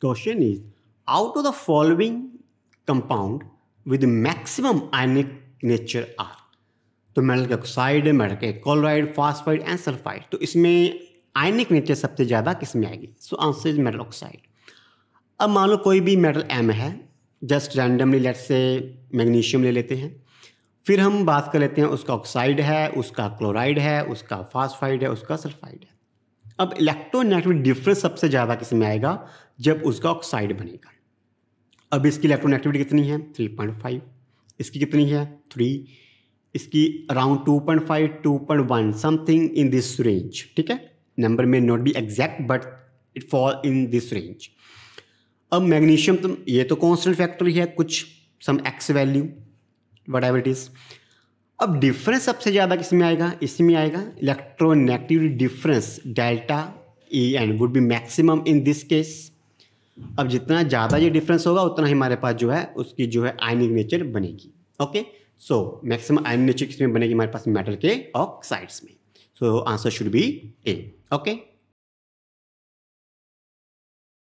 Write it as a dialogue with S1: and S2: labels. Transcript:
S1: question is out of the following compound with maximum ionic nature are तो metal के oxide metal के chloride phosphide and sulphide तो इसमें ionic nature सबसे ज़्यादा किस में आएगी so answer is metal oxide अब मान लो कोई भी मेटल एम है just randomly let's say magnesium ले लेते हैं फिर हम बात कर लेते हैं उसका ऑक्साइड है उसका क्लोराइड है उसका फॉस्फाइड है उसका सल्फाइड अब इलेक्ट्रोनेगेटिव डिफरेंस सबसे ज़्यादा किस में आएगा जब उसका ऑक्साइड बनेगा अब इसकी इलेक्ट्रोनेगेटिविटी कितनी है 3.5 इसकी कितनी है 3 इसकी around 2.5 2.1 something in this range ठीक है नंबर में not be exact but it fall in this range अब मैग्नीशियम तो ये तो कॉन्स्टेंट फैक्टर ही है कुछ some X value what ever it is अब डिफरेंस सबसे ज़्यादा किस में आएगा इसमें आएगा electronegativity difference delta E N would be maximum in this case अब जितना ज़्यादा ये डिफरेंस होगा उतना ही हमारे पास जो है उसकी जो है आयनिक नेचर बनेगी okay so maximum ion nature किस में बनेगी हमारे पास मेटल के ऑक्साइड्स में so answer should be A okay